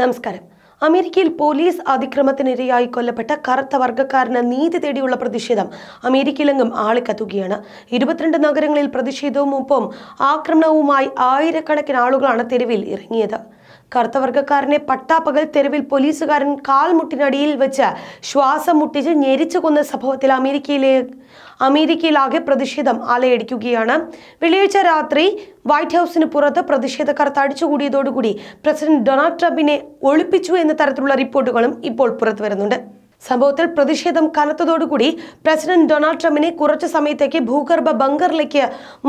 നമസ്കാരം അമേരിക്കയിൽ പോലീസ് അതിക്രമത്തിനിരയായി കൊല്ലപ്പെട്ട കറുത്ത വർഗ്ഗക്കാരന് നീതി തേടിയുള്ള പ്രതിഷേധം അമേരിക്കയിലെങ്കും ആളിക്കത്തുകയാണ് ഇരുപത്തിരണ്ട് നഗരങ്ങളിൽ പ്രതിഷേധവും ഒപ്പം ആക്രമണവുമായി ആയിരക്കണക്കിന് ആളുകളാണ് തെരുവിൽ ഇറങ്ങിയത് കറുത്തവർഗക്കാരനെ പട്ടാപ്പകൽ തെരുവിൽ പോലീസുകാരൻ കാൽമുട്ടിനടിയിൽ വെച്ച് ശ്വാസം മുട്ടിച്ച് ഞെരിച്ചു കൊന്ന സംഭവത്തിൽ അമേരിക്കയിലെ അമേരിക്കയിലാകെ പ്രതിഷേധം അലയടിക്കുകയാണ് വെള്ളിയാഴ്ച രാത്രി വൈറ്റ് ഹൗസിന് പുറത്ത് പ്രതിഷേധക്കാർ തടിച്ചുകൂടിയതോടുകൂടി പ്രസിഡന്റ് ഡൊണാൾഡ് ട്രംപിനെ ഒളിപ്പിച്ചു എന്ന തരത്തിലുള്ള റിപ്പോർട്ടുകളും ഇപ്പോൾ പുറത്തു വരുന്നുണ്ട് സംഭവത്തിൽ പ്രതിഷേധം കനത്തതോടുകൂടി പ്രസിഡന്റ് ഡൊണാൾഡ് ട്രംപിനെ കുറച്ചു സമയത്തേക്ക് ഭൂഗർഭ ബങ്കറിലേക്ക്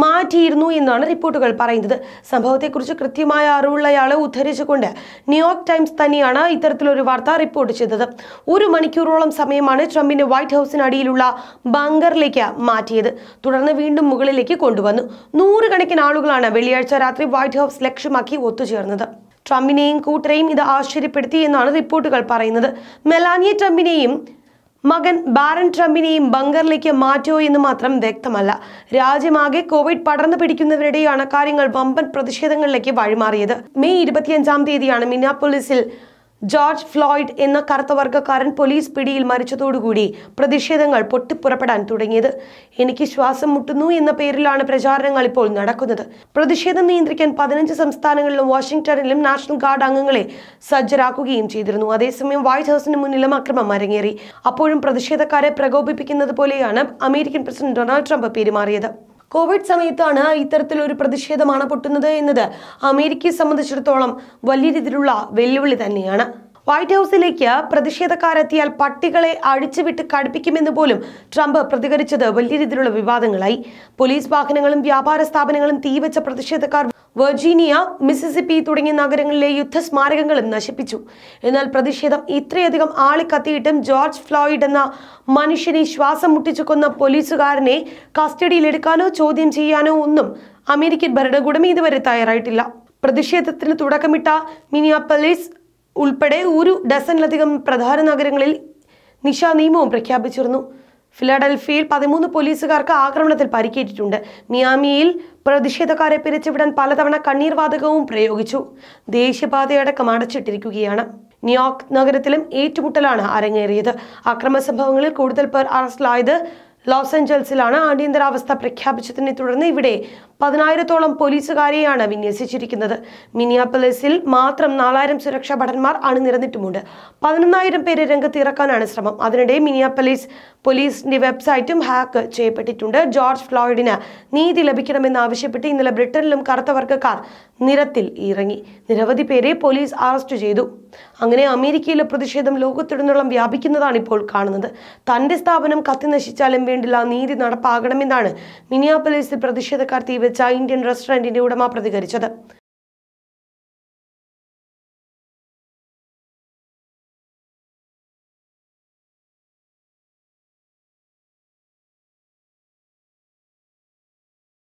മാറ്റിയിരുന്നു എന്നാണ് റിപ്പോർട്ടുകൾ പറയുന്നത് സംഭവത്തെക്കുറിച്ച് കൃത്യമായ അറിവുള്ളയാളെ ഉദ്ധരിച്ചുകൊണ്ട് ന്യൂയോർക്ക് ടൈംസ് തന്നെയാണ് ഇത്തരത്തിലൊരു വാർത്ത റിപ്പോർട്ട് ചെയ്തത് ഒരു മണിക്കൂറോളം സമയമാണ് ട്രംപിനെ വൈറ്റ് ഹൌസിനടിയിലുള്ള ബങ്കറിലേക്ക് മാറ്റിയത് തുടർന്ന് വീണ്ടും മുകളിലേക്ക് കൊണ്ടുവന്നു നൂറുകണക്കിന് ആളുകളാണ് വെള്ളിയാഴ്ച രാത്രി വൈറ്റ് ഹൗസ് ലക്ഷ്യമാക്കി ഒത്തുചേർന്നത് ട്രംപിനെയും കൂട്ടരെയും ഇത് ആശ്ചര്യപ്പെടുത്തി എന്നാണ് റിപ്പോർട്ടുകൾ പറയുന്നത് മെലാനിയ ട്രംപിനെയും മകൻ ബാരൻ ട്രംപിനെയും ബങ്കറിലേക്ക് മാറ്റുമോ എന്ന് മാത്രം വ്യക്തമല്ല രാജ്യമാകെ കോവിഡ് പടർന്നു പിടിക്കുന്നവരുടെയാണ് കാര്യങ്ങൾ വമ്പൻ പ്രതിഷേധങ്ങളിലേക്ക് വഴിമാറിയത് മെയ് ഇരുപത്തിയഞ്ചാം തീയതിയാണ് മിനാപ്പൊളിസിൽ ജോർജ് ഫ്ലോയിഡ് എന്ന കറുത്തവർഗക്കാരൻ പോലീസ് പിടിയിൽ മരിച്ചതോടുകൂടി പ്രതിഷേധങ്ങൾ പൊട്ടിപ്പുറപ്പെടാൻ തുടങ്ങിയത് എനിക്ക് ശ്വാസം മുട്ടുന്നു എന്ന പേരിലാണ് പ്രചാരണങ്ങൾ ഇപ്പോൾ നടക്കുന്നത് പ്രതിഷേധം നിയന്ത്രിക്കാൻ പതിനഞ്ച് സംസ്ഥാനങ്ങളിലും വാഷിംഗ്ടണിലും നാഷണൽ ഗാർഡ് അംഗങ്ങളെ സജ്ജരാക്കുകയും ചെയ്തിരുന്നു അതേസമയം വൈറ്റ് ഹൌസിന് മുന്നിലും അക്രമം അരങ്ങേറി അപ്പോഴും പ്രതിഷേധക്കാരെ പ്രകോപിപ്പിക്കുന്നത് പോലെയാണ് അമേരിക്കൻ പ്രസിഡന്റ് ഡൊണാൾഡ് ട്രംപ് പെരുമാറിയത് കോവിഡ് സമയത്താണ് ഇത്തരത്തിലൊരു പ്രതിഷേധമാണ് പൊട്ടുന്നത് എന്നത് അമേരിക്കയെ സംബന്ധിച്ചിടത്തോളം വലിയ രീതിയിലുള്ള വെല്ലുവിളി തന്നെയാണ് വൈറ്റ് ഹൗസിലേക്ക് പ്രതിഷേധക്കാരെത്തിയാൽ പട്ടികളെ അഴിച്ചുവിട്ട് കടുപ്പിക്കുമെന്ന് പോലും ട്രംപ് പ്രതികരിച്ചത് വലിയ രീതിയിലുള്ള വിവാദങ്ങളായി പോലീസ് വാഹനങ്ങളും വ്യാപാര സ്ഥാപനങ്ങളും തീവച്ച പ്രതിഷേധക്കാർ വെർജീനിയ മിസിസിപ്പി തുടങ്ങിയ നഗരങ്ങളിലെ സ്മാരകങ്ങളും നശിപ്പിച്ചു എന്നാൽ പ്രതിഷേധം ഇത്രയധികം ആളിക്കത്തിയിട്ടും ജോർജ് ഫ്ലോയിഡ് എന്ന മനുഷ്യനെ ശ്വാസം മുട്ടിച്ചു കൊന്ന പോലീസുകാരനെ കസ്റ്റഡിയിലെടുക്കാനോ ചോദ്യം ചെയ്യാനോ ഒന്നും അമേരിക്കൻ ഭരണകൂടം ഇതുവരെ തയ്യാറായിട്ടില്ല പ്രതിഷേധത്തിന് തുടക്കമിട്ട മിനിയാപ്പലീസ് ഉൾപ്പെടെ ഒരു ഡസനിലധികം പ്രധാന നഗരങ്ങളിൽ നിശാ നിയമവും പ്രഖ്യാപിച്ചിരുന്നു ഫിലഡൽഫിയയിൽ പതിമൂന്ന് പോലീസുകാർക്ക് ആക്രമണത്തിൽ പരിക്കേറ്റിട്ടുണ്ട് മിയാമിയിൽ പ്രതിഷേധക്കാരെ പിരിച്ചുവിടാൻ പലതവണ കണ്ണീർവാതകവും പ്രയോഗിച്ചു ദേശീയപാതയടക്കം അടച്ചിട്ടിരിക്കുകയാണ് ന്യൂയോർക്ക് നഗരത്തിലും ഏറ്റുമുട്ടലാണ് അരങ്ങേറിയത് അക്രമ സംഭവങ്ങളിൽ കൂടുതൽ പേർ അറസ്റ്റിലായത് ലോസ് ഏഞ്ചൽസിലാണ് അടിയന്തരാവസ്ഥ പ്രഖ്യാപിച്ചതിനെ തുടർന്ന് ഇവിടെ പതിനായിരത്തോളം പോലീസുകാരെയാണ് വിന്യസിച്ചിരിക്കുന്നത് മിനിയാപ്പലസിൽ മാത്രം നാലായിരം സുരക്ഷാ ഭടന്മാർ അണിനിരന്നിട്ടുമുണ്ട് പതിനൊന്നായിരം പേരെ രംഗത്ത് ഇറക്കാനാണ് ശ്രമം അതിനിടെ മിനിയാപ്പലീസ് പോലീസിന്റെ വെബ്സൈറ്റും ഹാക്ക് ചെയ്യപ്പെട്ടിട്ടുണ്ട് ജോർജ് ഫ്ലോയിഡിന് നീതി ലഭിക്കണമെന്നാവശ്യപ്പെട്ട് ഇന്നലെ ബ്രിട്ടനിലും കറുത്ത നിരത്തിൽ ഇറങ്ങി നിരവധി പേരെ പോലീസ് അറസ്റ്റ് ചെയ്തു അങ്ങനെ അമേരിക്കയിലെ പ്രതിഷേധം ലോകത്തിടുന്നോളം വ്യാപിക്കുന്നതാണ് ഇപ്പോൾ കാണുന്നത് തന്റെ സ്ഥാപനം കത്തി നശിച്ചാലും വേണ്ടില്ല നീതി നടപ്പാകണമെന്നാണ് മിനിയാപ്പലീസിൽ പ്രതിഷേധക്കാർ തീവ്ര വിളിച്ച ഇന്ത്യൻ റെസ്റ്റോറന്റിന്റെ ഉടമ പ്രതികരിച്ചത്